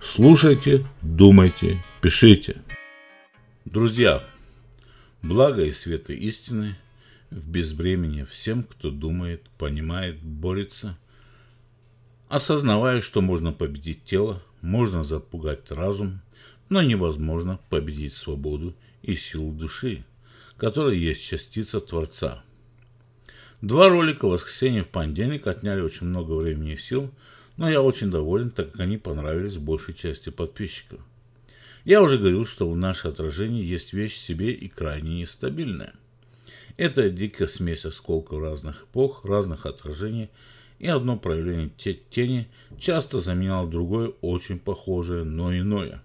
Слушайте, думайте, пишите. Друзья, благо и света истины в безвремени всем, кто думает, понимает, борется, осознавая, что можно победить тело, можно запугать разум, но невозможно победить свободу и силу души, которая есть частица Творца. Два ролика воскресенье в понедельник отняли очень много времени и сил – но я очень доволен, так как они понравились большей части подписчиков. Я уже говорил, что в наше отражение есть вещь в себе и крайне нестабильная. Это дикая смесь осколков разных эпох, разных отражений, и одно проявление тени часто заменяло другое, очень похожее, но иное.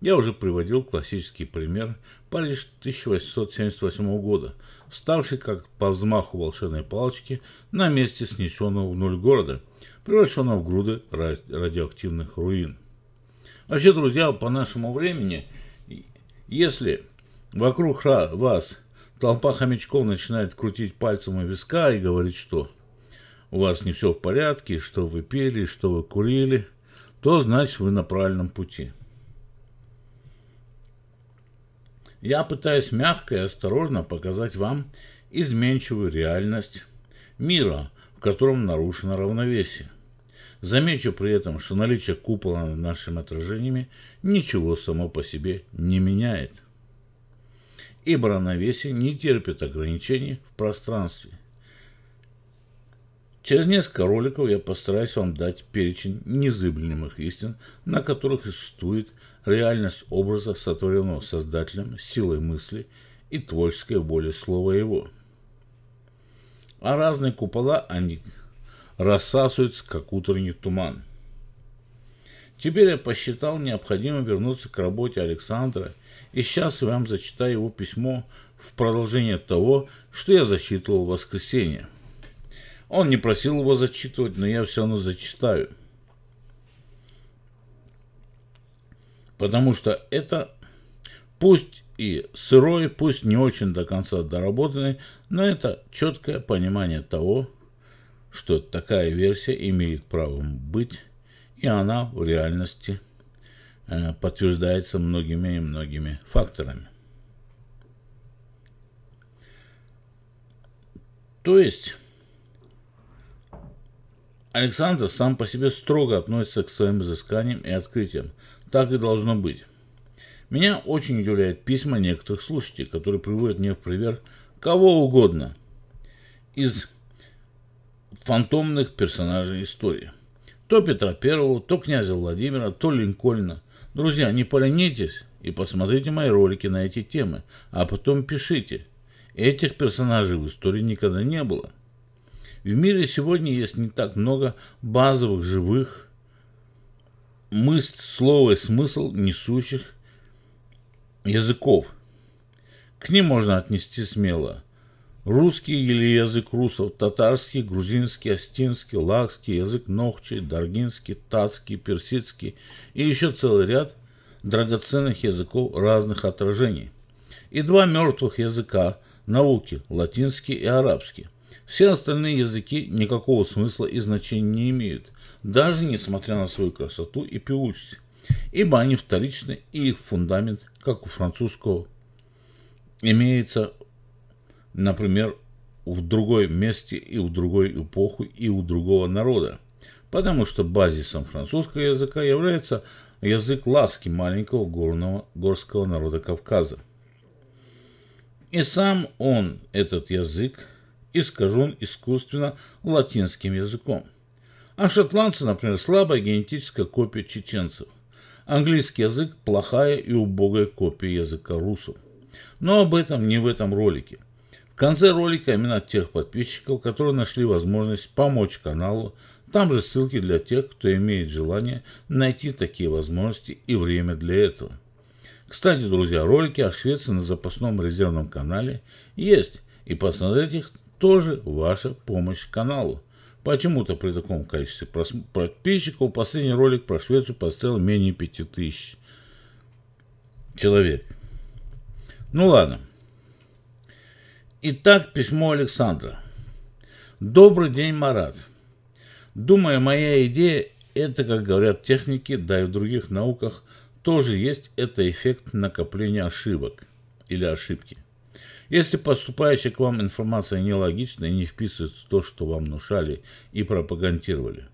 Я уже приводил классический пример Париж 1878 года, ставший как по взмаху волшебной палочки на месте снесенного в ноль города – превращена в груды радиоактивных руин. Вообще, друзья, по нашему времени, если вокруг вас толпа хомячков начинает крутить пальцем у виска и говорить, что у вас не все в порядке, что вы пили, что вы курили, то значит вы на правильном пути. Я пытаюсь мягко и осторожно показать вам изменчивую реальность мира, в котором нарушено равновесие – Замечу при этом, что наличие купола над нашими отражениями ничего само по себе не меняет. Ибо равновесие не терпит ограничений в пространстве. Через несколько роликов я постараюсь вам дать перечень незыблемых истин, на которых существует реальность образа, сотворенного Создателем, силой мысли и творческой воли слова его. А разные купола, они Рассасывается как утренний туман. Теперь я посчитал необходимым вернуться к работе Александра, и сейчас я вам зачитаю его письмо в продолжение того, что я зачитывал в воскресенье. Он не просил его зачитывать, но я все равно зачитаю. Потому что это, пусть и сырой, пусть не очень до конца доработанный, но это четкое понимание того, что такая версия имеет право быть, и она в реальности э, подтверждается многими и многими факторами. То есть Александр сам по себе строго относится к своим изысканиям и открытиям. Так и должно быть. Меня очень удивляют письма некоторых слушателей, которые приводят мне в пример кого угодно из фантомных персонажей истории. То Петра Первого, то князя Владимира, то Линкольна. Друзья, не поленитесь и посмотрите мои ролики на эти темы, а потом пишите. Этих персонажей в истории никогда не было. В мире сегодня есть не так много базовых, живых, мысль, слово и смысл несущих языков. К ним можно отнести смело – Русский или язык русов, татарский, грузинский, остинский, лакский, язык ногчий, даргинский, татский, персидский и еще целый ряд драгоценных языков разных отражений. И два мертвых языка науки, латинский и арабский. Все остальные языки никакого смысла и значения не имеют, даже несмотря на свою красоту и певучесть, ибо они вторичны и их фундамент, как у французского, имеется например, в другой месте и в другой эпоху и у другого народа, потому что базисом французского языка является язык ласки маленького горного, горского народа Кавказа. И сам он, этот язык, искажен искусственно латинским языком. А шотландцы, например, слабая генетическая копия чеченцев. Английский язык – плохая и убогая копия языка русов. Но об этом не в этом ролике – в конце ролика имена тех подписчиков, которые нашли возможность помочь каналу. Там же ссылки для тех, кто имеет желание найти такие возможности и время для этого. Кстати, друзья, ролики о Швеции на запасном резервном канале есть, и посмотреть их тоже ваша помощь каналу. Почему-то при таком количестве подписчиков последний ролик про Швецию поставил менее 5000 человек. Ну ладно. Итак, письмо Александра. Добрый день, Марат. Думаю, моя идея – это, как говорят техники, да и в других науках, тоже есть это эффект накопления ошибок или ошибки. Если поступающая к вам информация нелогична и не вписывается в то, что вам внушали и пропагандировали,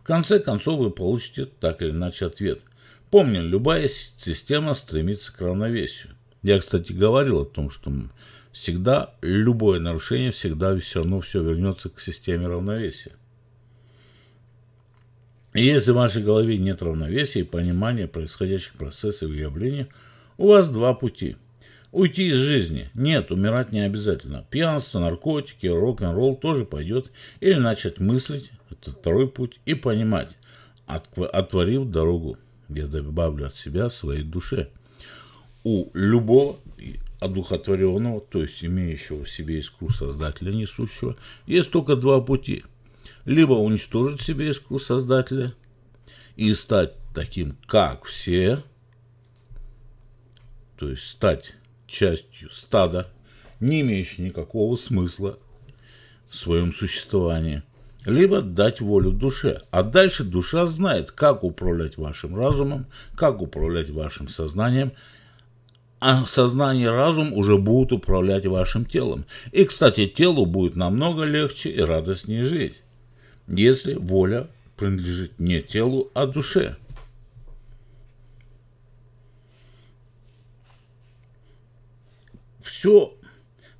в конце концов вы получите так или иначе ответ. Помним, любая система стремится к равновесию. Я, кстати, говорил о том, что всегда любое нарушение, всегда все равно все вернется к системе равновесия. И если в вашей голове нет равновесия и понимания происходящих процессов и явлений, у вас два пути. Уйти из жизни. Нет, умирать не обязательно. Пьянство, наркотики, рок-н-ролл тоже пойдет. Или начать мыслить, это второй путь, и понимать, отворив дорогу. Я добавлю от себя своей душе. У любого одухотворенного, то есть имеющего в себе искру Создателя несущего, есть только два пути. Либо уничтожить себе искру Создателя и стать таким, как все, то есть стать частью стада, не имеющей никакого смысла в своем существовании, либо дать волю душе. А дальше душа знает, как управлять вашим разумом, как управлять вашим сознанием – а сознание и разум уже будут управлять вашим телом. И, кстати, телу будет намного легче и радостнее жить, если воля принадлежит не телу, а душе. Все,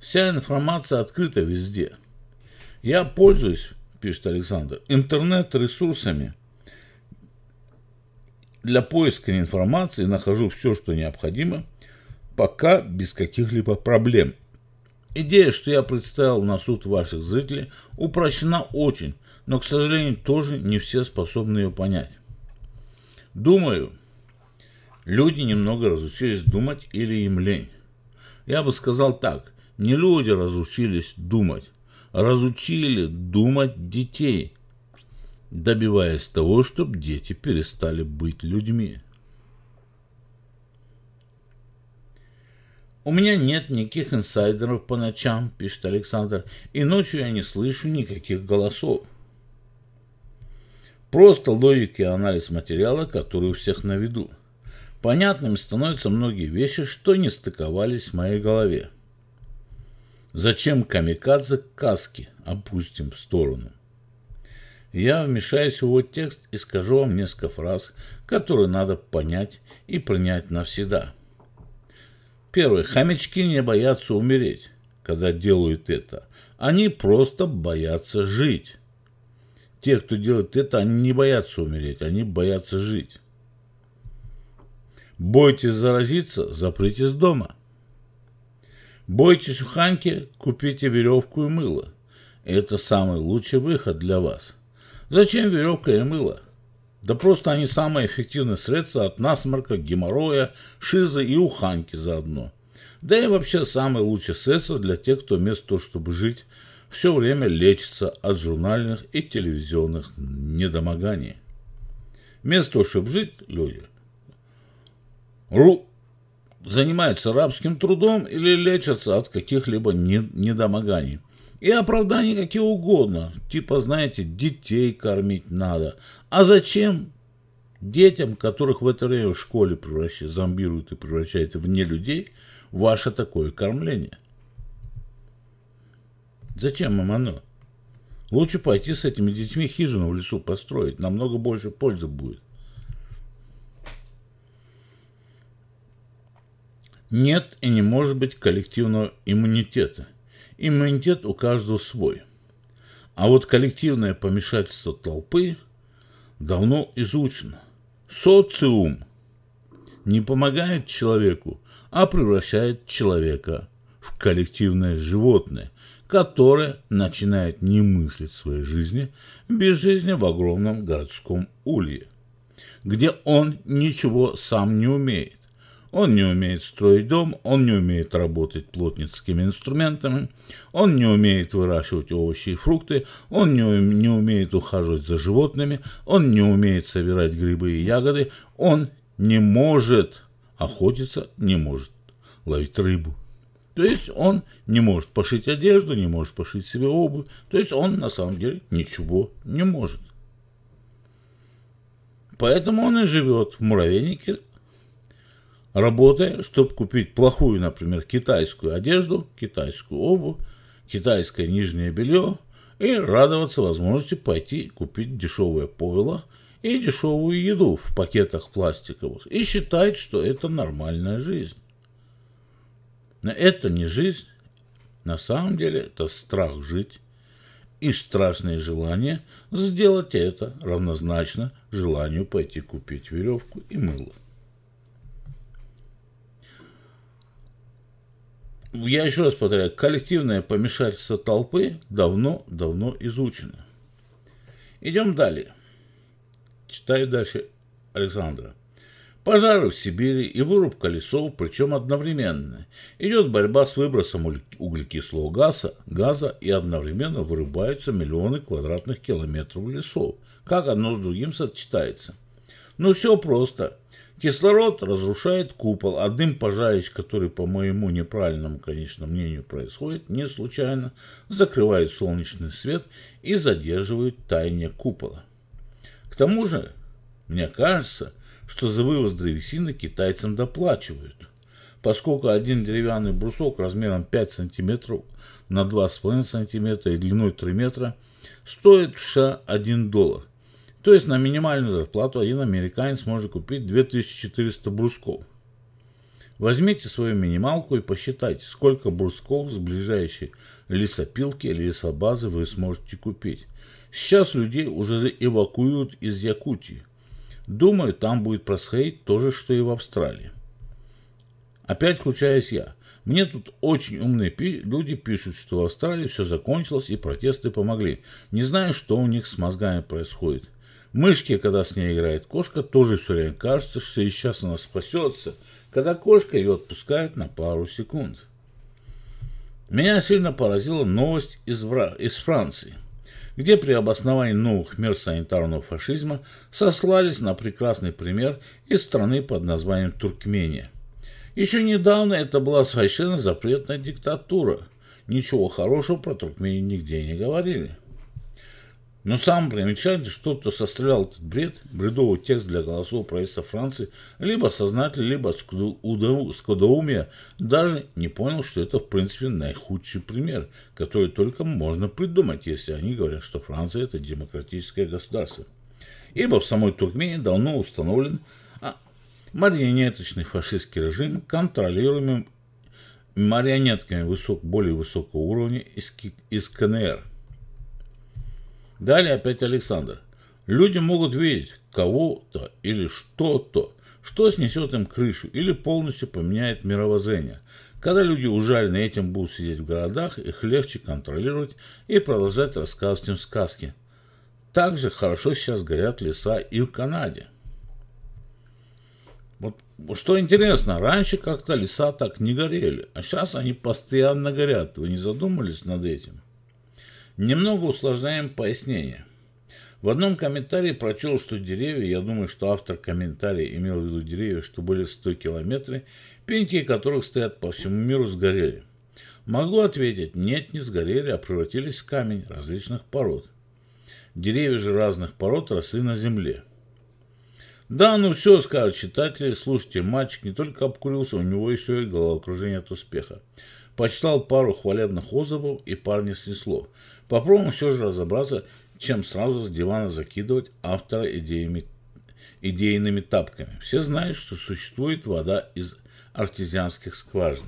вся информация открыта везде. Я пользуюсь, пишет Александр, интернет-ресурсами для поиска информации, нахожу все, что необходимо – пока без каких-либо проблем. Идея, что я представил на суд ваших зрителей, упрощена очень, но, к сожалению, тоже не все способны ее понять. Думаю, люди немного разучились думать или им лень. Я бы сказал так, не люди разучились думать, а разучили думать детей, добиваясь того, чтобы дети перестали быть людьми. «У меня нет никаких инсайдеров по ночам», – пишет Александр, – «и ночью я не слышу никаких голосов». Просто логика и анализ материала, который у всех на виду. Понятными становятся многие вещи, что не стыковались в моей голове. Зачем камикадзе каски опустим в сторону? Я вмешаюсь в его текст и скажу вам несколько фраз, которые надо понять и принять навсегда – Первое. Хомячки не боятся умереть, когда делают это. Они просто боятся жить. Те, кто делает это, они не боятся умереть, они боятся жить. Бойтесь заразиться, заприте с дома. Бойтесь уханьки, купите веревку и мыло. Это самый лучший выход для вас. Зачем веревка и мыло? Да просто они самые эффективные средства от насморка, геморроя, шизы и уханки заодно. Да и вообще самые лучшие средства для тех, кто вместо того, чтобы жить, все время лечится от журнальных и телевизионных недомоганий. Вместо того, чтобы жить, люди ру... занимаются рабским трудом или лечатся от каких-либо недомоганий. И оправдания какие угодно. Типа, знаете, детей кормить надо. А зачем? Детям, которых в это время в школе превращают, зомбируют и превращают в не людей, ваше такое кормление. Зачем им оно? Лучше пойти с этими детьми хижину в лесу построить. Намного больше пользы будет. Нет и не может быть коллективного иммунитета – Иммунитет у каждого свой. А вот коллективное помешательство толпы давно изучено. Социум не помогает человеку, а превращает человека в коллективное животное, которое начинает не мыслить своей жизни без жизни в огромном городском улье, где он ничего сам не умеет. Он не умеет строить дом, он не умеет работать плотницкими инструментами, он не умеет выращивать овощи и фрукты, он не, не умеет ухаживать за животными, он не умеет собирать грибы и ягоды, он не может охотиться, не может ловить рыбу. То есть он не может пошить одежду, не может пошить себе обувь. То есть он на самом деле ничего не может. Поэтому он и живет в муравейнике работая, чтобы купить плохую, например, китайскую одежду, китайскую обувь, китайское нижнее белье и радоваться возможности пойти купить дешевое пойло и дешевую еду в пакетах пластиковых и считать, что это нормальная жизнь. Но это не жизнь. На самом деле это страх жить и страшное желание сделать это равнозначно желанию пойти купить веревку и мыло. я еще раз повторяю, коллективное помешательство толпы давно-давно изучено. Идем далее. Читаю дальше Александра. Пожары в Сибири и вырубка лесов, причем одновременно. Идет борьба с выбросом углекислого газа, газа и одновременно вырубаются миллионы квадратных километров лесов. Как одно с другим сочетается? Ну все просто. Кислород разрушает купол, а дым пожарищ, который, по моему неправильному, конечно, мнению происходит, не случайно, закрывает солнечный свет и задерживает таяние купола. К тому же, мне кажется, что за вывоз древесины китайцам доплачивают, поскольку один деревянный брусок размером 5 см на 2,5 см и длиной 3 метра стоит в США 1 доллар. То есть на минимальную зарплату один американец может купить 2400 брусков. Возьмите свою минималку и посчитайте, сколько брусков с ближайшей лесопилки, или лесобазы вы сможете купить. Сейчас людей уже эвакуируют из Якутии. Думаю, там будет происходить то же, что и в Австралии. Опять включаюсь я. Мне тут очень умные пи люди пишут, что в Австралии все закончилось и протесты помогли. Не знаю, что у них с мозгами происходит. Мышки, когда с ней играет кошка, тоже все время кажется, что и сейчас она спасется, когда кошка ее отпускает на пару секунд. Меня сильно поразила новость из, Вра... из Франции, где при обосновании новых мер санитарного фашизма сослались на прекрасный пример из страны под названием Туркмения. Еще недавно это была совершенно запретная диктатура. Ничего хорошего про Туркмению нигде не говорили. Но сам примечательно, что кто составлял этот бред, бредовый текст для голосов правительства Франции, либо сознательно, либо от скудоумия, даже не понял, что это в принципе наихудший пример, который только можно придумать, если они говорят, что Франция это демократическое государство. Ибо в самой Туркмении давно установлен а, марионеточный фашистский режим, контролируемый марионетками высок, более высокого уровня из, из КНР – Далее опять Александр. Люди могут видеть кого-то или что-то, что снесет им крышу или полностью поменяет мировоззрение. Когда люди ужалены этим будут сидеть в городах, их легче контролировать и продолжать рассказывать им сказки. Также хорошо сейчас горят леса и в Канаде. Вот что интересно, раньше как-то леса так не горели, а сейчас они постоянно горят. Вы не задумались над этим? Немного усложняем пояснение. В одном комментарии прочел, что деревья, я думаю, что автор комментария имел в виду деревья, что были в 100 километре, пеньки которых стоят по всему миру, сгорели. Могу ответить, нет, не сгорели, а превратились в камень различных пород. Деревья же разных пород росли на земле. Да, ну все, скажут читатели, слушайте, мальчик не только обкурился, у него еще и головокружение от успеха. Почитал пару хвалебных отзывов и парня снесло – Попробуем все же разобраться, чем сразу с дивана закидывать автора идеями, идейными тапками. Все знают, что существует вода из артезианских скважин.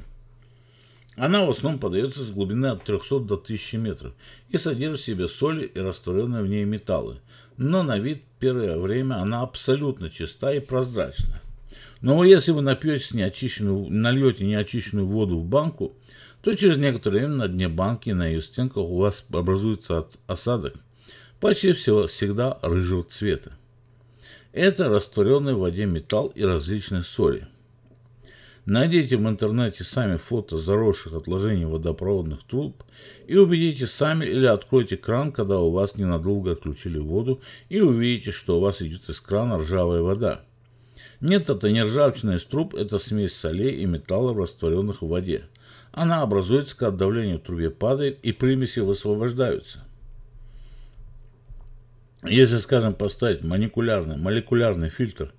Она в основном подается с глубины от 300 до 1000 метров и содержит в себе соли и растворенные в ней металлы. Но на вид первое время она абсолютно чиста и прозрачна. Но если вы напьете неочищенную, нальете неочищенную воду в банку, то через некоторое время на дне банки и на ее стенках у вас образуется осадок, почти всего всегда рыжего цвета. Это растворенный в воде металл и различные соли. Найдите в интернете сами фото заросших отложений водопроводных труб и убедитесь сами или откройте кран, когда у вас ненадолго отключили воду и увидите, что у вас идет из крана ржавая вода. Нет, это не ржавчина из труб, это смесь солей и металлов, растворенных в воде. Она образуется, когда давление в трубе падает и примеси высвобождаются. Если, скажем, поставить маникулярный, молекулярный фильтр,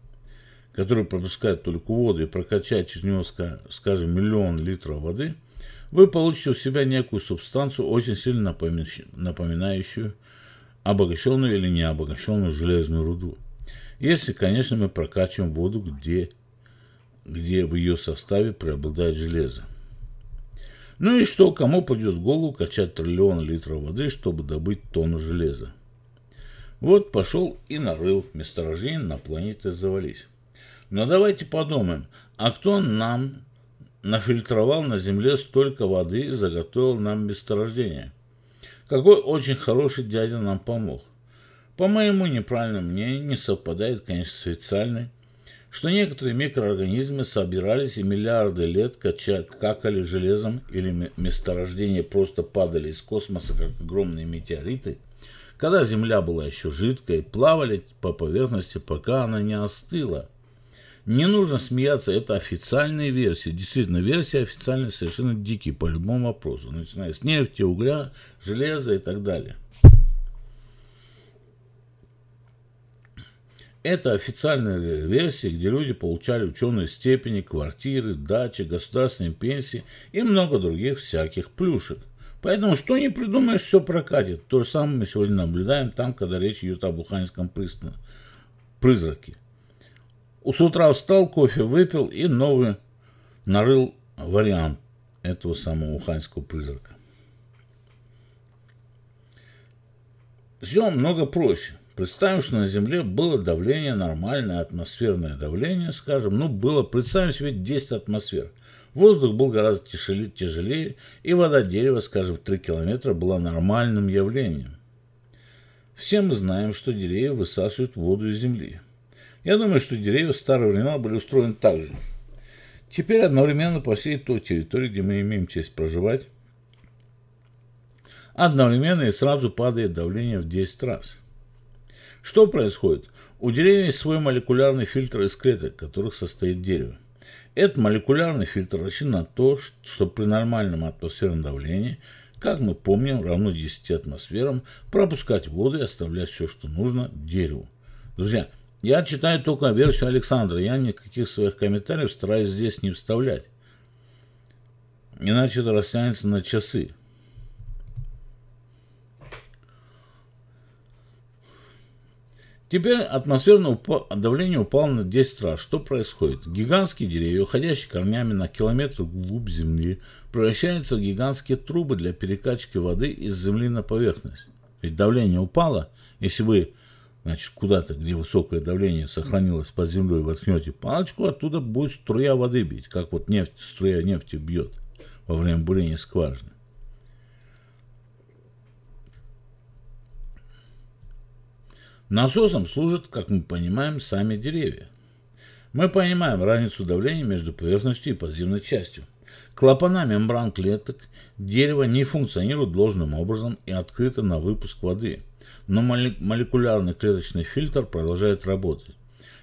который пропускает только воду и прокачать через него, скажем, миллион литров воды, вы получите у себя некую субстанцию, очень сильно напоминающую обогащенную или необогащенную железную руду. Если, конечно, мы прокачиваем воду, где, где в ее составе преобладает железо. Ну и что, кому придет в голову качать триллион литров воды, чтобы добыть тонну железа? Вот пошел и нарыл месторождение на планете завались. Но ну, а давайте подумаем, а кто нам нафильтровал на Земле столько воды и заготовил нам месторождение? Какой очень хороший дядя нам помог? По моему неправильному мнению, не совпадает, конечно, с официальной что некоторые микроорганизмы собирались и миллиарды лет какали железом или месторождения просто падали из космоса, как огромные метеориты, когда Земля была еще жидкой, плавали по поверхности, пока она не остыла. Не нужно смеяться, это официальная версия. Действительно, версия официальная совершенно дикий по любому вопросу, начиная с нефти, угля, железа и так далее. Это официальная версия, где люди получали ученые степени, квартиры, дачи, государственные пенсии и много других всяких плюшек. Поэтому что не придумаешь, все прокатит. То же самое мы сегодня наблюдаем там, когда речь идет об уханьском призраке. С утра встал, кофе выпил и новый нарыл вариант этого самого уханьского призрака. Все много проще. Представим, что на Земле было давление, нормальное атмосферное давление, скажем, ну было, представим себе 10 атмосфер. Воздух был гораздо тяжелее, тяжелее и вода дерева, скажем, в 3 километра была нормальным явлением. Все мы знаем, что деревья высасывают воду из земли. Я думаю, что деревья в старые времена были устроены так же. Теперь одновременно по всей той территории, где мы имеем честь проживать, одновременно и сразу падает давление в 10 раз – что происходит? У деревьев есть свой молекулярный фильтр из клеток, которых состоит дерево. Этот молекулярный фильтр рассчитан на то, что при нормальном атмосферном давлении, как мы помним, равно 10 атмосферам, пропускать воду и оставлять все, что нужно, дереву. Друзья, я читаю только версию Александра, я никаких своих комментариев стараюсь здесь не вставлять. Иначе это растянется на часы. Теперь атмосферное давление упало на 10 раз. Что происходит? Гигантские деревья, уходящие корнями на километры глубь земли, превращаются в гигантские трубы для перекачки воды из земли на поверхность. Ведь давление упало. Если вы значит, куда-то, где высокое давление сохранилось под землей, воткнете палочку, оттуда будет струя воды бить, как вот нефть, струя нефти бьет во время бурения скважины. Насосом служат, как мы понимаем, сами деревья. Мы понимаем разницу давления между поверхностью и подземной частью. Клапана мембран клеток дерева не функционируют должным образом и открыты на выпуск воды, но молекулярный клеточный фильтр продолжает работать.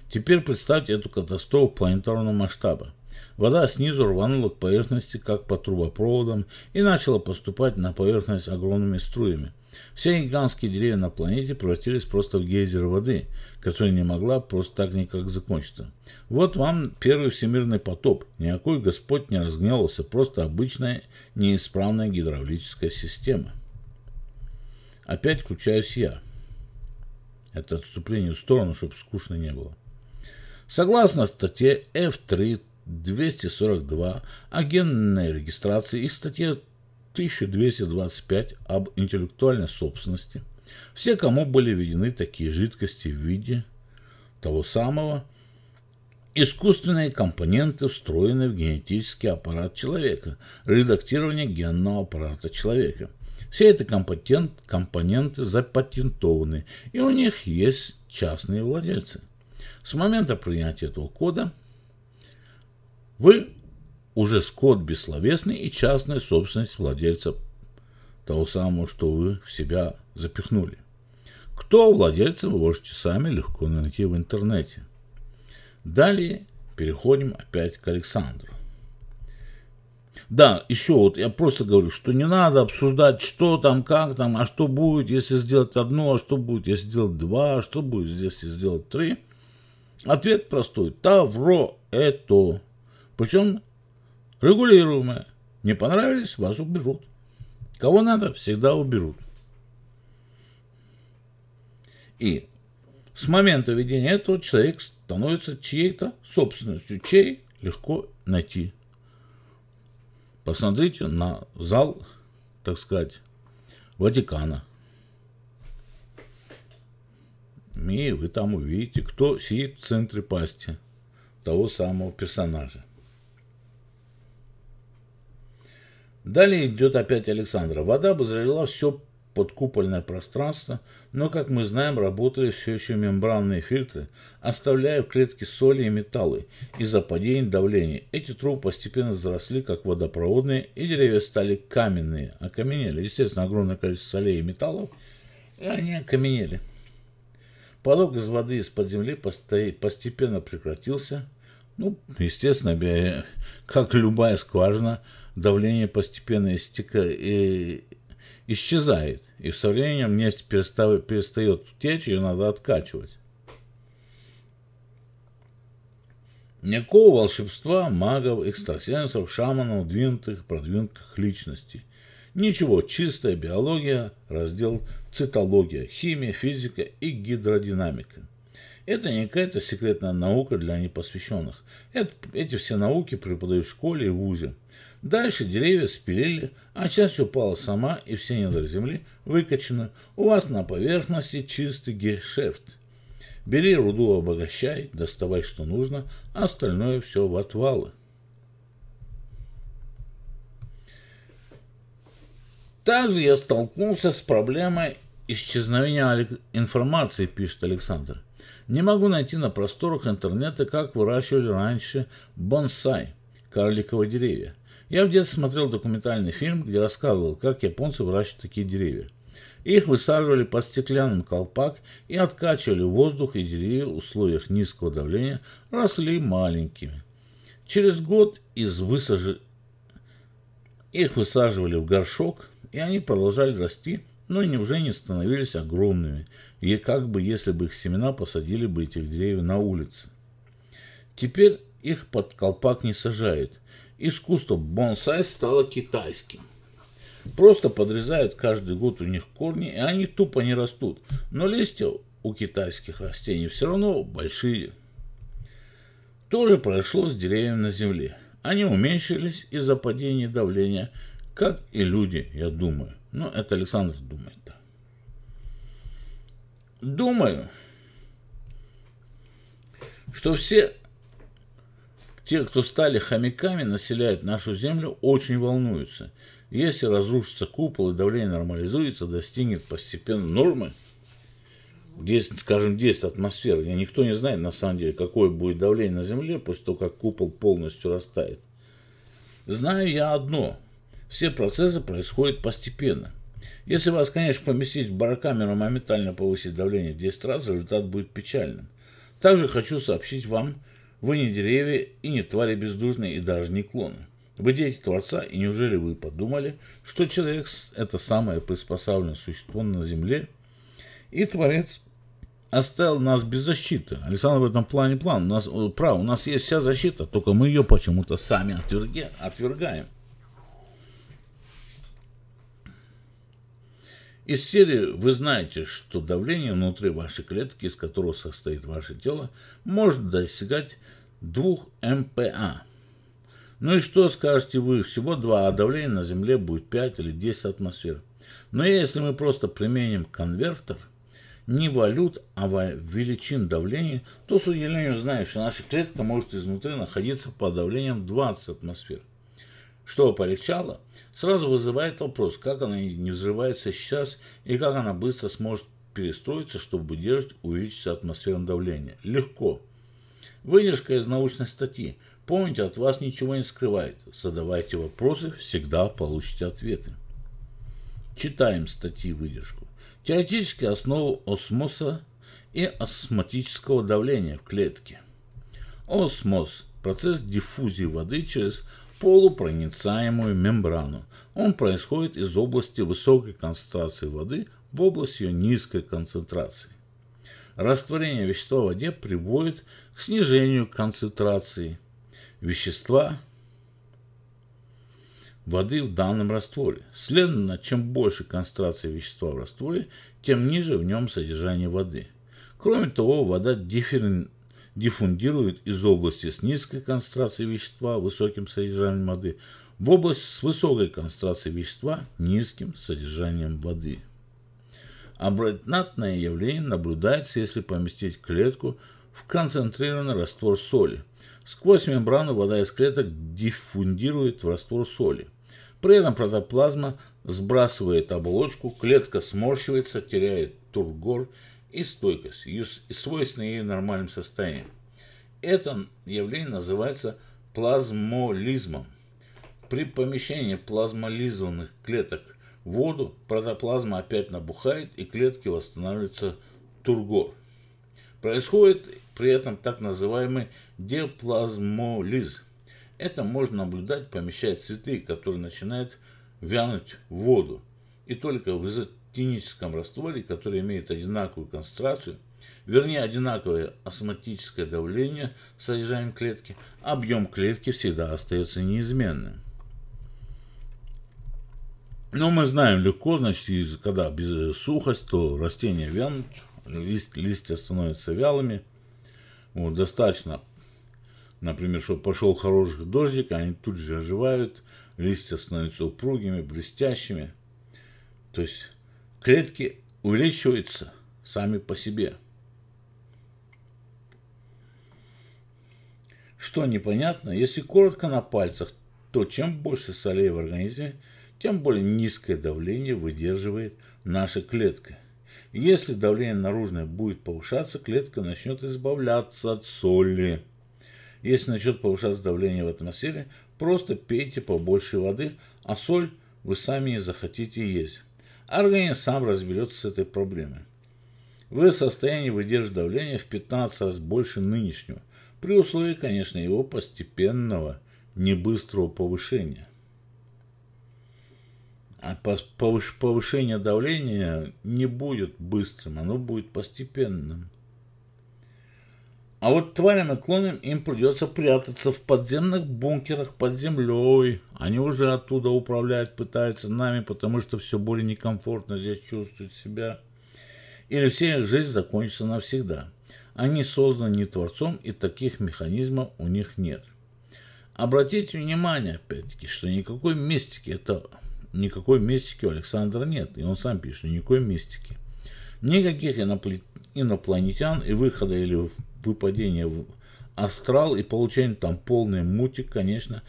Теперь представьте эту катастрофу планетарного масштаба. Вода снизу рванула к поверхности, как по трубопроводам, и начала поступать на поверхность огромными струями. Все гигантские деревья на планете превратились просто в гейзер воды, которая не могла просто так никак закончиться. Вот вам первый всемирный потоп. Никакой Господь не разгневался, просто обычная неисправная гидравлическая система. Опять включаюсь я. Это отступление в сторону, чтобы скучно не было. Согласно статье F3 242 о генной регистрации и статье 1225 об интеллектуальной собственности, все, кому были введены такие жидкости в виде того самого искусственные компоненты, встроенные в генетический аппарат человека, редактирование генного аппарата человека. Все эти компонент, компоненты запатентованы, и у них есть частные владельцы. С момента принятия этого кода – вы уже скот бессловесный и частная собственность владельца того самого, что вы в себя запихнули. Кто владельца, вы можете сами легко найти в интернете. Далее переходим опять к Александру. Да, еще вот я просто говорю, что не надо обсуждать, что там, как там, а что будет, если сделать одно, а что будет, если сделать два, а что будет, если сделать три. Ответ простой. Тавро это причем регулируемая. Не понравились, вас уберут. Кого надо, всегда уберут. И с момента ведения этого человек становится чьей-то собственностью, чей легко найти. Посмотрите на зал, так сказать, Ватикана. И вы там увидите, кто сидит в центре пасти того самого персонажа. Далее идет опять Александра. Вода обозрела все подкупольное пространство, но, как мы знаем, работали все еще мембранные фильтры, оставляя в клетке соли и металлы из-за падения давления. Эти трубы постепенно заросли, как водопроводные, и деревья стали каменные, окаменели. Естественно, огромное количество солей и металлов, и они окаменели. Поток из воды из-под земли постепенно прекратился. Ну, естественно, как любая скважина – давление постепенно истека... и... исчезает, и со временем нефть перестав... перестает течь, ее надо откачивать. Никакого волшебства, магов, экстрасенсов, шаманов, двинутых, продвинутых личностей. Ничего, чистая биология, раздел цитология, химия, физика и гидродинамика. Это не какая-то секретная наука для непосвященных. Это, эти все науки преподают в школе и вузе. Дальше деревья спилили, а часть упала сама, и все недра земли выкачаны. У вас на поверхности чистый гешефт. Бери руду, обогащай, доставай, что нужно, остальное все в отвалы. Также я столкнулся с проблемой исчезновения информации, пишет Александр. Не могу найти на просторах интернета, как выращивали раньше бонсай, карликовые деревья. Я в детстве смотрел документальный фильм, где рассказывал, как японцы выращивают такие деревья. Их высаживали под стеклянным колпак и откачивали воздух, и деревья в условиях низкого давления росли маленькими. Через год из высажи... их высаживали в горшок, и они продолжали расти, но они уже не становились огромными, и как бы если бы их семена посадили бы этих деревьев на улице. Теперь их под колпак не сажают, Искусство бонсай стало китайским. Просто подрезают каждый год у них корни, и они тупо не растут. Но листья у китайских растений все равно большие. То же произошло с деревьями на земле. Они уменьшились из-за падения давления, как и люди, я думаю. Но это Александр думает. Думаю, что все те, кто стали хомяками, населяют нашу Землю, очень волнуются. Если разрушится купол и давление нормализуется, достигнет постепенно нормы, 10, скажем, 10 атмосфер. я никто не знает, на самом деле, какое будет давление на Земле после того, как купол полностью растает. Знаю я одно. Все процессы происходят постепенно. Если вас, конечно, поместить в барокамеру, моментально повысить давление в 10 раз, результат будет печальным. Также хочу сообщить вам, вы не деревья и не твари бездушные и даже не клоны. Вы дети Творца, и неужели вы подумали, что человек – это самое приспособленное существо на Земле? И Творец оставил нас без защиты. Александр в этом плане план. У нас, э, прав, у нас есть вся защита, только мы ее почему-то сами отвергаем. Из серии вы знаете, что давление внутри вашей клетки, из которого состоит ваше тело, может достигать 2 МПА. Ну и что скажете вы? Всего 2, а давление на Земле будет 5 или 10 атмосфер. Но если мы просто применим конвертер, не валют, а величин давления, то с удивлением знаешь, что наша клетка может изнутри находиться под давлением 20 атмосфер что полегчало, сразу вызывает вопрос, как она не взрывается сейчас и как она быстро сможет перестроиться, чтобы держать увеличиться атмосферное давление. Легко. Выдержка из научной статьи. Помните, от вас ничего не скрывает. Задавайте вопросы, всегда получите ответы. Читаем статьи выдержку. Теоретические основы осмоса и осмотического давления в клетке. Осмос – процесс диффузии воды через полупроницаемую мембрану. Он происходит из области высокой концентрации воды в область ее низкой концентрации. Растворение вещества в воде приводит к снижению концентрации вещества воды в данном растворе. Следовательно, чем больше концентрация вещества в растворе, тем ниже в нем содержание воды. Кроме того, вода дифференцируется диффундирует из области с низкой концентрацией вещества высоким содержанием воды в область с высокой концентрацией вещества низким содержанием воды. Обратное явление наблюдается, если поместить клетку в концентрированный раствор соли. Сквозь мембрану вода из клеток диффундирует в раствор соли. При этом протоплазма сбрасывает оболочку, клетка сморщивается, теряет тургор и стойкость, ее, свойственные ей в нормальном состоянии. Это явление называется плазмолизмом. При помещении плазмолизованных клеток в воду протоплазма опять набухает и клетки восстанавливаются тургор. Происходит при этом так называемый деплазмолиз. Это можно наблюдать, помещая цветы, которые начинают вянуть в воду. И только в тиническом растворе, который имеет одинаковую концентрацию, вернее одинаковое осмотическое давление, содержанием клетки, объем клетки всегда остается неизменным. Но мы знаем легко, значит, когда без э, сухость, то растения вянут, лист, листья становятся вялыми. Вот, достаточно, например, чтобы пошел хороший дождик, они тут же оживают, листья становятся упругими, блестящими. То есть клетки увеличиваются сами по себе. Что непонятно, если коротко на пальцах, то чем больше солей в организме, тем более низкое давление выдерживает наша клетка. Если давление наружное будет повышаться, клетка начнет избавляться от соли. Если начнет повышаться давление в атмосфере, просто пейте побольше воды, а соль вы сами не захотите есть организм сам разберется с этой проблемой. Вы в состоянии выдержать давление в 15 раз больше нынешнего, при условии, конечно, его постепенного, небыстрого повышения. А повышение давления не будет быстрым, оно будет постепенным. А вот тварям и им придется прятаться в подземных бункерах под землей. Они уже оттуда управляют, пытаются нами, потому что все более некомфортно здесь чувствуют себя. Или вся их жизнь закончится навсегда. Они созданы не Творцом, и таких механизмов у них нет. Обратите внимание, опять-таки, что никакой мистики, это никакой мистики у Александра нет. И он сам пишет, никакой мистики. Никаких инопланетян и выхода или в выпадение в астрал и получение там полной мути, конечно,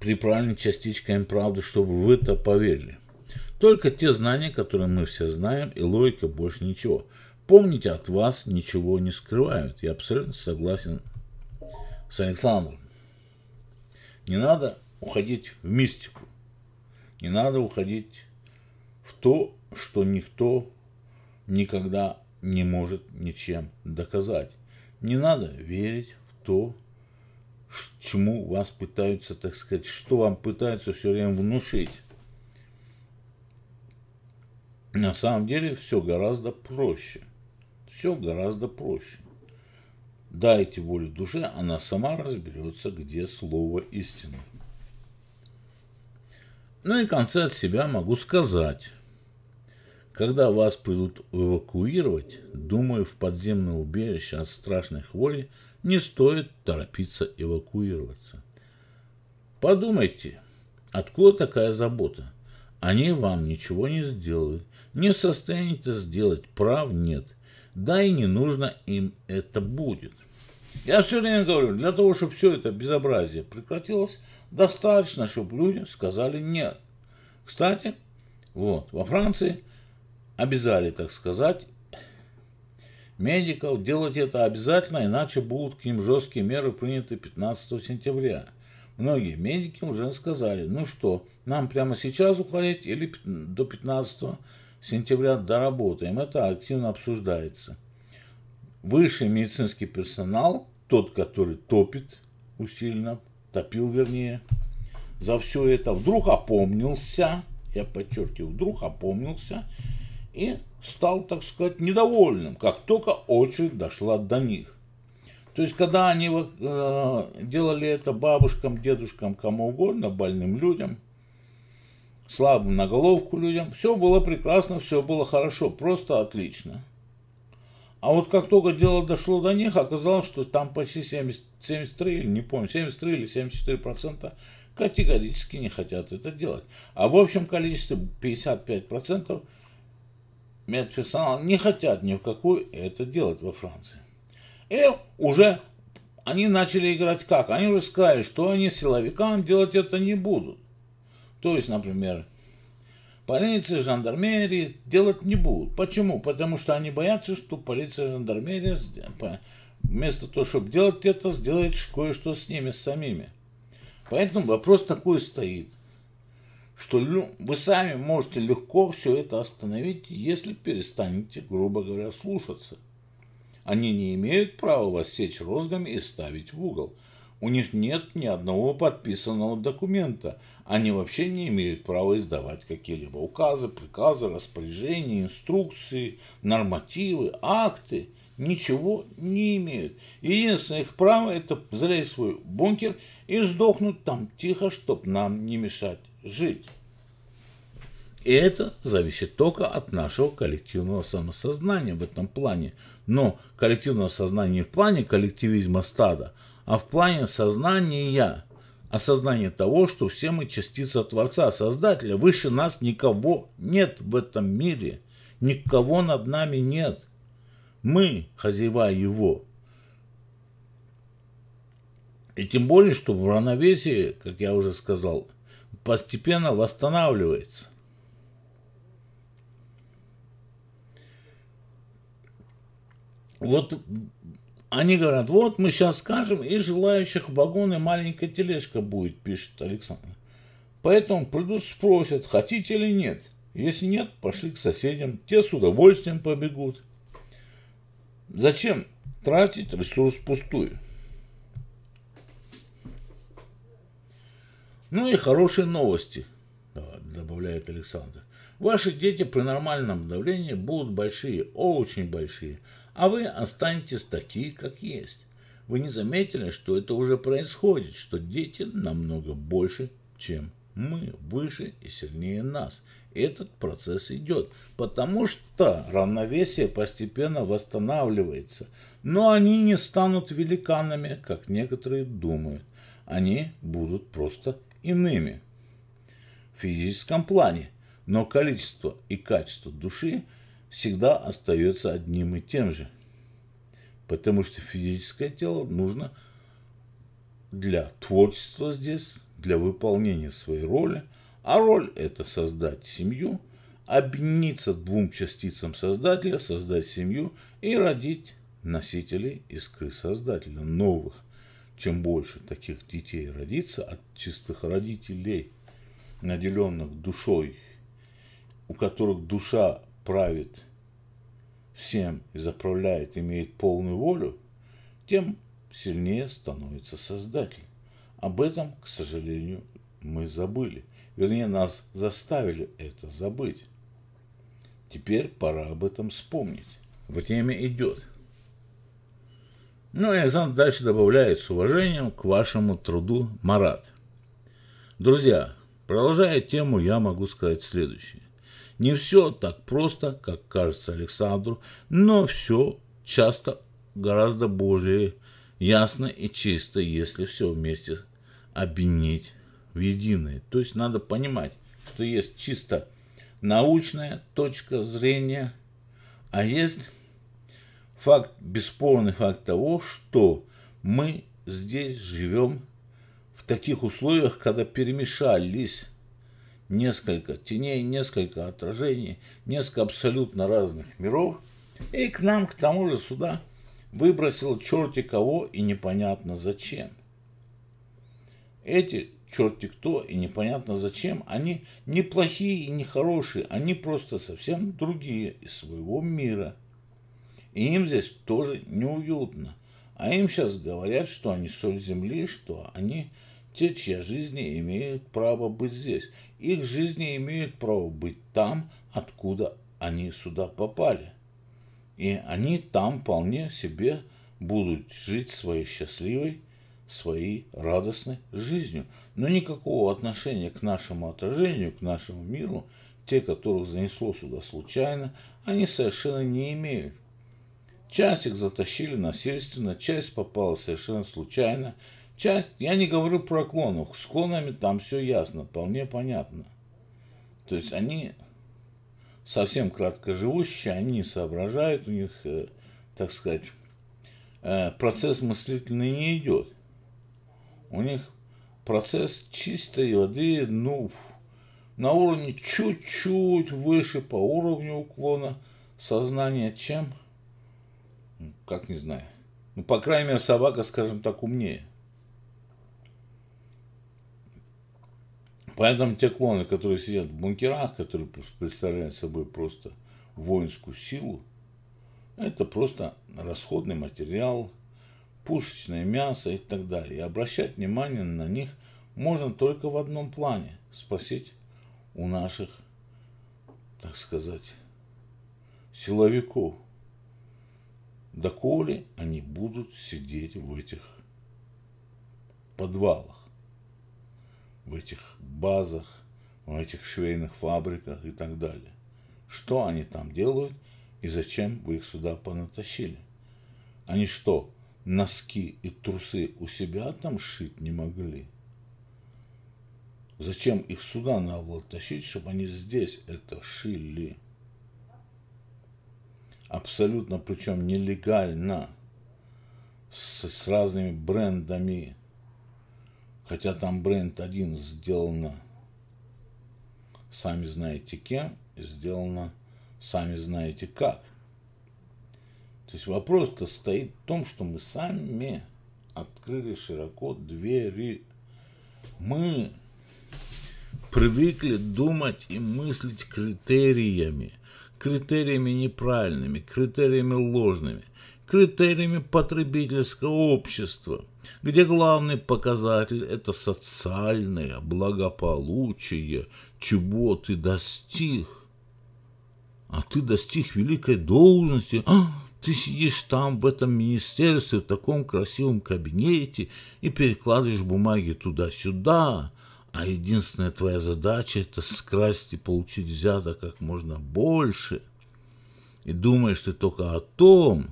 при приправленной частичками правды, чтобы вы это поверили. Только те знания, которые мы все знаем, и логика больше ничего. Помните, от вас ничего не скрывают. Я абсолютно согласен с Александром. Не надо уходить в мистику. Не надо уходить в то, что никто никогда не может ничем доказать. Не надо верить в то, чему вас пытаются, так сказать, что вам пытаются все время внушить. На самом деле все гораздо проще. Все гораздо проще. Дайте волю душе, она сама разберется, где слово истины. Ну и в конце от себя могу сказать, когда вас придут эвакуировать, думаю, в подземное убежище от страшной хвори не стоит торопиться эвакуироваться. Подумайте, откуда такая забота? Они вам ничего не сделают. Не в состоянии это сделать, прав нет. Да и не нужно им это будет. Я все время говорю, для того, чтобы все это безобразие прекратилось, достаточно, чтобы люди сказали нет. Кстати, вот, во Франции – обязали, так сказать, медиков делать это обязательно, иначе будут к ним жесткие меры приняты 15 сентября. Многие медики уже сказали, ну что, нам прямо сейчас уходить или до 15 сентября доработаем. Это активно обсуждается. Высший медицинский персонал, тот, который топит усиленно, топил вернее, за все это, вдруг опомнился, я подчеркиваю, вдруг опомнился и стал, так сказать, недовольным, как только очередь дошла до них. То есть, когда они э, делали это бабушкам, дедушкам, кому угодно, больным людям, слабым на головку людям, все было прекрасно, все было хорошо, просто отлично. А вот как только дело дошло до них, оказалось, что там почти 70, 73, не помню, 73 или 74 процента категорически не хотят это делать. А в общем количестве 55 процентов – медперсонал не хотят ни в какую это делать во Франции. И уже они начали играть как? Они уже сказали, что они силовикам делать это не будут. То есть, например, полиции, жандармерии делать не будут. Почему? Потому что они боятся, что полиция, жандармерия вместо того, чтобы делать это, сделает кое-что с ними самими. Поэтому вопрос такой стоит что вы сами можете легко все это остановить, если перестанете, грубо говоря, слушаться. Они не имеют права вас сечь розгами и ставить в угол. У них нет ни одного подписанного документа. Они вообще не имеют права издавать какие-либо указы, приказы, распоряжения, инструкции, нормативы, акты. Ничего не имеют. Единственное их право – это залезть в свой бункер и сдохнуть там тихо, чтоб нам не мешать жить. И это зависит только от нашего коллективного самосознания в этом плане. Но коллективного сознания не в плане коллективизма стада, а в плане сознания, осознания того, что все мы частица Творца, Создателя. Выше нас никого нет в этом мире, никого над нами нет. Мы хозяева его. И тем более, что в равновесии, как я уже сказал, постепенно восстанавливается. Вот они говорят, вот мы сейчас скажем, и желающих вагон и маленькая тележка будет, пишет Александр. Поэтому придут, спросят, хотите или нет. Если нет, пошли к соседям, те с удовольствием побегут. Зачем тратить ресурс пустую? Ну и хорошие новости, э, добавляет Александр. Ваши дети при нормальном давлении будут большие, очень большие, а вы останетесь такие, как есть. Вы не заметили, что это уже происходит, что дети намного больше, чем мы, выше и сильнее нас. Этот процесс идет, потому что равновесие постепенно восстанавливается. Но они не станут великанами, как некоторые думают. Они будут просто иными в физическом плане, но количество и качество души всегда остается одним и тем же, потому что физическое тело нужно для творчества здесь, для выполнения своей роли, а роль – это создать семью, объединиться двум частицам Создателя, создать семью и родить носителей искры Создателя, новых чем больше таких детей родится от чистых родителей, наделенных душой, у которых душа правит всем и заправляет, имеет полную волю, тем сильнее становится Создатель. Об этом, к сожалению, мы забыли. Вернее, нас заставили это забыть. Теперь пора об этом вспомнить. В теме идет ну и Александр дальше добавляет с уважением к вашему труду, Марат. Друзья, продолжая тему, я могу сказать следующее. Не все так просто, как кажется Александру, но все часто гораздо более ясно и чисто, если все вместе объединить в единое. То есть надо понимать, что есть чисто научная точка зрения, а есть факт, бесспорный факт того, что мы здесь живем в таких условиях, когда перемешались несколько теней, несколько отражений, несколько абсолютно разных миров. И к нам, к тому же, сюда выбросил черти кого и непонятно зачем. Эти черти кто и непонятно зачем, они не плохие и не хорошие, они просто совсем другие из своего мира – и им здесь тоже неуютно. А им сейчас говорят, что они соль земли, что они те, чья жизни имеют право быть здесь. Их жизни имеют право быть там, откуда они сюда попали. И они там вполне себе будут жить своей счастливой, своей радостной жизнью. Но никакого отношения к нашему отражению, к нашему миру, те, которых занесло сюда случайно, они совершенно не имеют. Часть их затащили насильственно, часть попала совершенно случайно. Часть, я не говорю про клонов, с клонами там все ясно, вполне понятно. То есть они совсем краткоживущие, они не соображают, у них, э, так сказать, э, процесс мыслительный не идет. У них процесс чистой воды, ну, на уровне чуть-чуть выше по уровню уклона сознания, чем как не знаю. Ну, по крайней мере, собака, скажем так, умнее. Поэтому те клоны, которые сидят в бункерах, которые представляют собой просто воинскую силу, это просто расходный материал, пушечное мясо и так далее. И обращать внимание на них можно только в одном плане. Спросить у наших, так сказать, силовиков – доколе они будут сидеть в этих подвалах, в этих базах, в этих швейных фабриках и так далее. Что они там делают и зачем вы их сюда понатащили? Они что, носки и трусы у себя там шить не могли? Зачем их сюда надо было тащить, чтобы они здесь это шили? абсолютно, причем нелегально, с, с разными брендами, хотя там бренд один сделано, сами знаете кем, сделано, сами знаете как. То есть вопрос-то стоит в том, что мы сами открыли широко двери. Мы привыкли думать и мыслить критериями критериями неправильными, критериями ложными, критериями потребительского общества, где главный показатель – это социальное благополучие, чего ты достиг. А ты достиг великой должности, а, ты сидишь там в этом министерстве, в таком красивом кабинете и перекладываешь бумаги туда-сюда, а единственная твоя задача – это скрасть и получить взято как можно больше. И думаешь ты только о том,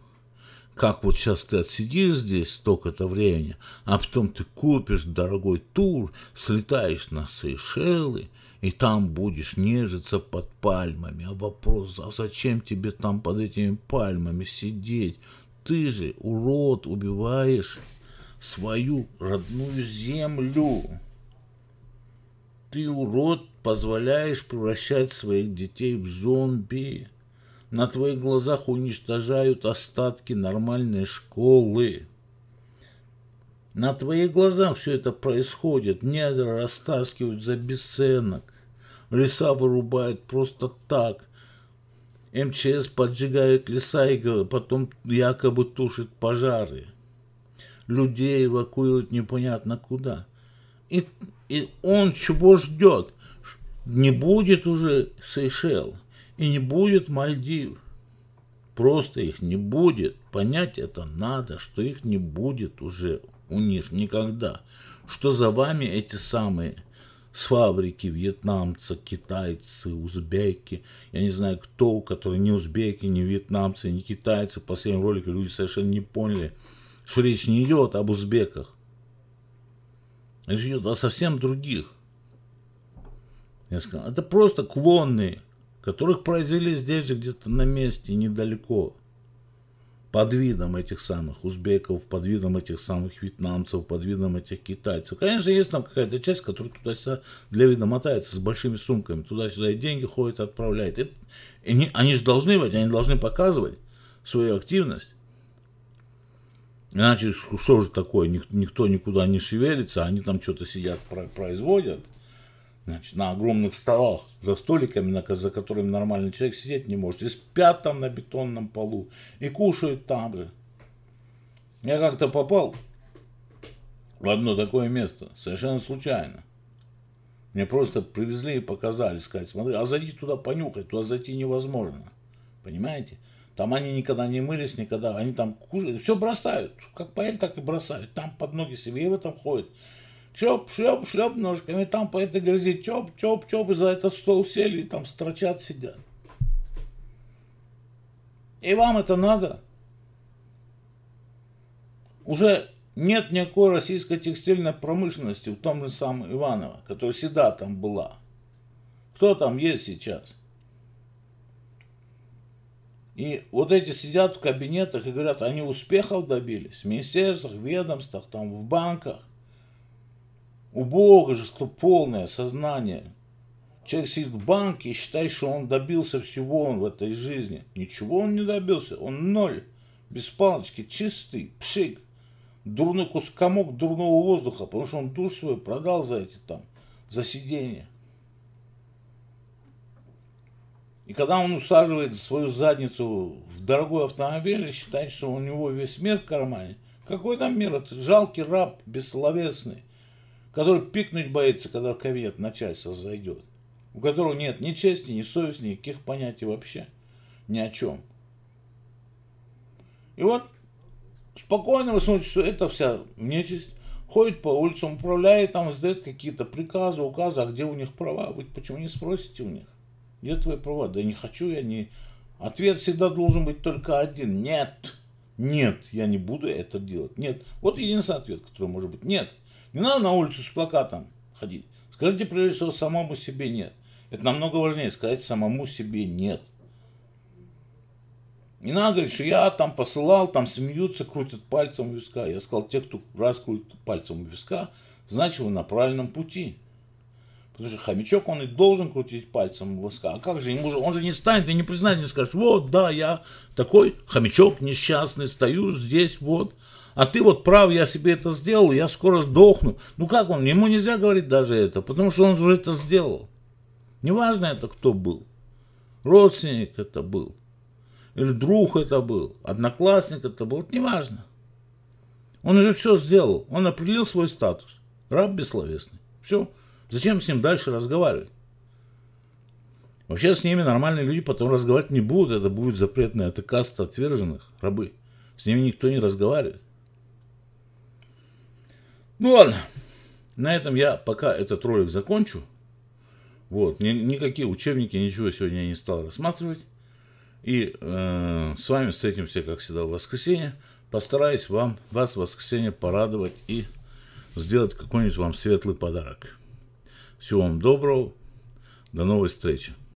как вот сейчас ты отсидишь здесь столько-то времени, а потом ты купишь дорогой тур, слетаешь на Сейшелы, и там будешь нежиться под пальмами. А вопрос, а зачем тебе там под этими пальмами сидеть? Ты же, урод, убиваешь свою родную землю ты, урод, позволяешь превращать своих детей в зомби. На твоих глазах уничтожают остатки нормальной школы. На твоих глазах все это происходит. Недра растаскивают за бесценок. Леса вырубают просто так. МЧС поджигает леса и потом якобы тушит пожары. Людей эвакуируют непонятно куда. И и он чего ждет? Не будет уже Сейшел и не будет Мальдив. Просто их не будет. Понять это надо, что их не будет уже у них никогда. Что за вами эти самые с фабрики вьетнамцы, китайцы, узбеки, я не знаю кто, которые не узбеки, не вьетнамцы, не китайцы. В последнем ролике люди совершенно не поняли, что речь не идет об узбеках. Речь идет о совсем других. Я сказал, это просто клоны, которых произвели здесь же где-то на месте, недалеко. Под видом этих самых узбеков, под видом этих самых вьетнамцев, под видом этих китайцев. Конечно, есть там какая-то часть, которая туда-сюда для вида мотается с большими сумками. Туда-сюда и деньги ходят, отправляет. И они, они же должны быть, они должны показывать свою активность. Иначе что же такое, никто никуда не шевелится, они там что-то сидят, производят, значит, на огромных столах, за столиками, за которыми нормальный человек сидеть не может, и спят там на бетонном полу, и кушают там же. Я как-то попал в одно такое место, совершенно случайно. Мне просто привезли и показали, сказать, смотри, а зайди туда понюхать, туда зайти невозможно. Понимаете? Там они никогда не мылись, никогда, они там кушают, все бросают, как поэт, так и бросают. Там под ноги себе и в этом ходят. Чоп, шлеп, шлеп ножками, там по этой грязи чоп, чоп, чоп, и за этот стол сели, и там строчат, сидят. И вам это надо? Уже нет никакой российской текстильной промышленности в том же самом Иваново, которая всегда там была. Кто там есть сейчас? И вот эти сидят в кабинетах и говорят, они успехов добились в министерствах, ведомствах, там, в банках. У Бога же что полное сознание. Человек сидит в банке и считает, что он добился всего он в этой жизни. Ничего он не добился, он ноль. Без палочки, чистый, пшик. Дурный кускомок дурного воздуха, потому что он душ свой продал за эти там, за сиденье. И когда он усаживает свою задницу в дорогой автомобиль и считает, что у него весь мир в кармане, какой там мир? Это жалкий раб, бессловесный, который пикнуть боится, когда в начальство зайдет, у которого нет ни чести, ни совести, никаких понятий вообще, ни о чем. И вот спокойно вы смотрите, что это вся нечисть ходит по улицам, управляет там, издает какие-то приказы, указы, а где у них права, вы почему не спросите у них? Где твои права? Да не хочу я не... Ответ всегда должен быть только один. Нет. Нет, я не буду это делать. Нет. Вот единственный ответ, который может быть. Нет. Не надо на улицу с плакатом ходить. Скажите, прежде всего, самому себе нет. Это намного важнее сказать самому себе нет. Не надо говорить, что я там посылал, там смеются, крутят пальцем виска. Я сказал, те, кто раз крутит пальцем виска, значит, вы на правильном пути. Потому что хомячок, он и должен крутить пальцем в А как же, ему же, он же не станет и не признает, не скажет, вот, да, я такой хомячок несчастный, стою здесь, вот. А ты вот прав, я себе это сделал, я скоро сдохну. Ну как он, ему нельзя говорить даже это, потому что он уже это сделал. Неважно это кто был. Родственник это был. Или друг это был. Одноклассник это был. Это неважно. Он уже все сделал. Он определил свой статус. Раб бессловесный. Все. Зачем с ним дальше разговаривать? Вообще с ними нормальные люди потом разговаривать не будут. Это будет запретная, это каста отверженных, рабы. С ними никто не разговаривает. Ну ладно, на этом я пока этот ролик закончу. Вот, ни, никакие учебники, ничего сегодня я не стал рассматривать. И э, с вами встретимся, как всегда, в воскресенье. Постараюсь вам, вас в воскресенье порадовать и сделать какой-нибудь вам светлый подарок. Всего вам доброго. До новой встречи.